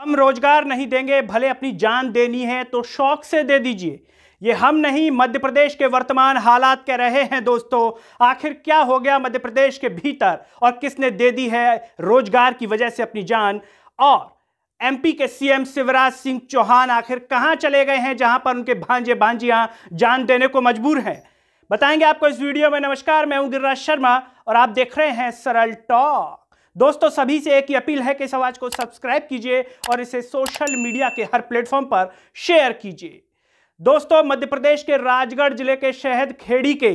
हम रोजगार नहीं देंगे भले अपनी जान देनी है तो शौक से दे दीजिए ये हम नहीं मध्य प्रदेश के वर्तमान हालात कह रहे हैं दोस्तों आखिर क्या हो गया मध्य प्रदेश के भीतर और किसने दे दी है रोजगार की वजह से अपनी जान और एमपी के सीएम शिवराज सिंह चौहान आखिर कहां चले गए हैं जहां पर उनके भांजे भांजियां जान देने को मजबूर हैं बताएंगे आपको इस वीडियो में नमस्कार मैं हूं गिरिराज शर्मा और आप देख रहे हैं सरल टॉक दोस्तों सभी से एक ही अपील है कि इस आवाज को सब्सक्राइब कीजिए और इसे सोशल मीडिया के हर प्लेटफॉर्म पर शेयर कीजिए दोस्तों मध्य प्रदेश के राजगढ़ जिले के शहद खेड़ी के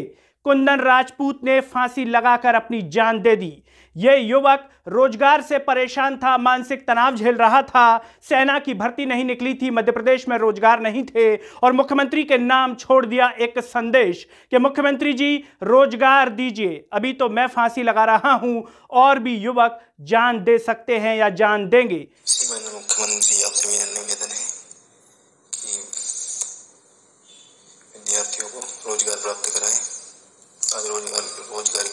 कुंदन राजपूत ने फांसी लगाकर अपनी जान दे दी ये युवक रोजगार से परेशान था मानसिक तनाव झेल रहा था सेना की भर्ती नहीं निकली थी मध्य प्रदेश में रोजगार नहीं थे और मुख्यमंत्री के नाम छोड़ दिया एक संदेश कि मुख्यमंत्री जी रोजगार दीजिए अभी तो मैं फांसी लगा रहा हूं और भी युवक जान दे सकते हैं या जान देंगे मुख्यमंत्री आपसे मेरा निवेदन है रोजगार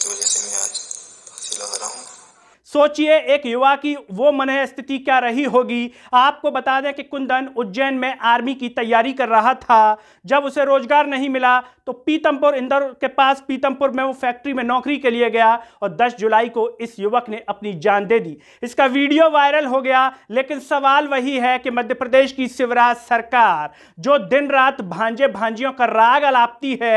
सोचिए एक युवा की वो मन स्थिति क्या रही होगी आपको बता दें कि कुंदन उज्जैन में आर्मी की तैयारी कर रहा था जब उसे रोजगार नहीं मिला तो पीतमपुर इंदौर के पास पीतमपुर में वो फैक्ट्री में नौकरी के लिए गया और 10 जुलाई को इस युवक ने अपनी जान दे दी इसका वीडियो वायरल हो गया लेकिन सवाल वही है कि मध्य प्रदेश की शिवराज सरकार जो दिन रात भांजे भांजियों का राग अलापती है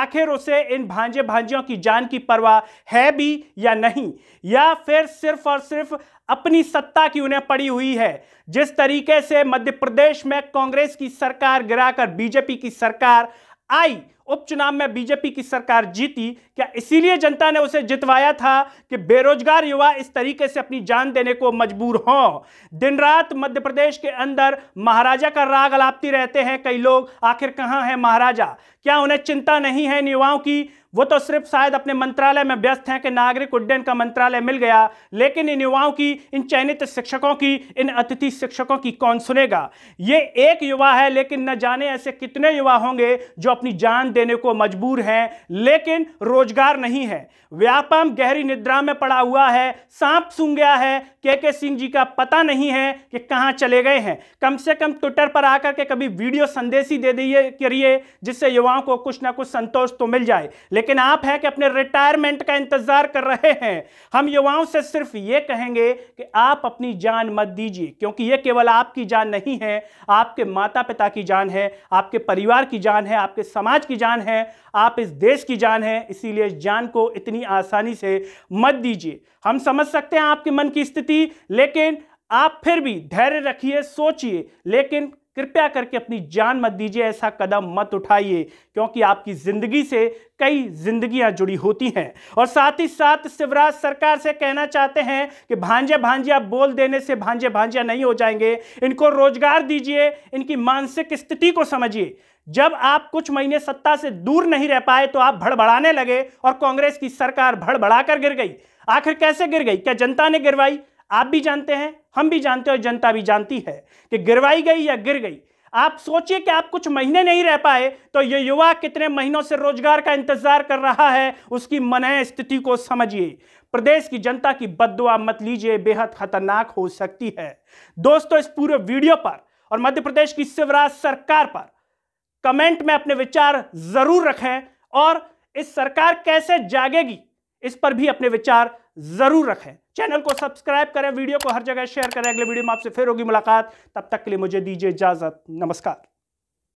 आखिर उसे इन भांजे भांजियों की जान की परवाह है भी या नहीं या फिर सिर्फ और सिर्फ अपनी सत्ता की उन्हें पड़ी हुई है जिस तरीके से मध्य प्रदेश में कांग्रेस की सरकार गिराकर बीजेपी की सरकार आई उपचुनाव में बीजेपी की सरकार जीती क्या इसीलिए जनता ने उसे जितवाया था कि बेरोजगार युवा इस तरीके से अपनी जान देने को मजबूर हों दिन रात मध्य प्रदेश के अंदर महाराजा का राग अलापती रहते हैं कई लोग आखिर कहां है महाराजा क्या उन्हें चिंता नहीं है इन युवाओं की वो तो सिर्फ शायद अपने मंत्रालय में व्यस्त हैं कि नागरिक उड्डयन का मंत्रालय मिल गया लेकिन इन युवाओं की इन चयनित शिक्षकों की इन अतिथि शिक्षकों की कौन सुनेगा ये एक युवा है लेकिन न जाने ऐसे कितने युवा होंगे जो अपनी जान देने को मजबूर हैं लेकिन रोजगार नहीं है व्यापम गहरी निद्रा में पड़ा हुआ है सांप सूं गया है के के सिंह जी का पता नहीं है कि कहाँ चले गए हैं कम से कम ट्विटर पर आकर के कभी वीडियो संदेश ही दे दिए करिए जिससे युवाओं को कुछ ना कुछ संतोष तो मिल जाए लेकिन आप हैं कि अपने रिटायरमेंट का इंतजार कर रहे हैं हम युवाओं से सिर्फ ये कहेंगे कि आप अपनी जान मत दीजिए क्योंकि ये केवल आपकी जान नहीं है आपके माता पिता की जान है आपके परिवार की जान है आपके समाज की जान है आप इस देश की जान है इसीलिए जान को इतनी आसानी से मत दीजिए हम समझ सकते हैं आपके मन की स्थिति लेकिन आप फिर भी धैर्य रखिए सोचिए लेकिन कृपया करके अपनी जान मत दीजिए ऐसा कदम मत उठाइए क्योंकि आपकी ज़िंदगी से कई जिंदगियां जुड़ी होती हैं और साथ ही साथ शिवराज सरकार से कहना चाहते हैं कि भांजे भांजिया बोल देने से भांजे भांजिया नहीं हो जाएंगे इनको रोजगार दीजिए इनकी मानसिक स्थिति को समझिए जब आप कुछ महीने सत्ता से दूर नहीं रह पाए तो आप भड़बड़ाने लगे और कांग्रेस की सरकार भड़बड़ा कर गिर गई आखिर कैसे गिर गई क्या जनता ने गिरवाई आप भी जानते हैं हम भी जानते हैं और जनता भी जानती है कि गिरवाई गई या गिर गई आप सोचिए कि आप कुछ महीने नहीं रह पाए तो ये युवा कितने महीनों से रोजगार का इंतजार कर रहा है उसकी मनह स्थिति को समझिए प्रदेश की जनता की बदुआ मत लीजिए बेहद खतरनाक हो सकती है दोस्तों इस पूरे वीडियो पर और मध्य प्रदेश की शिवराज सरकार पर कमेंट में अपने विचार जरूर रखें और इस सरकार कैसे जागेगी इस पर भी अपने विचार जरूर रखें चैनल को सब्सक्राइब करें वीडियो को हर जगह शेयर करें अगले वीडियो में आपसे फिर होगी मुलाकात तब तक के लिए मुझे दीजिए इजाजत नमस्कार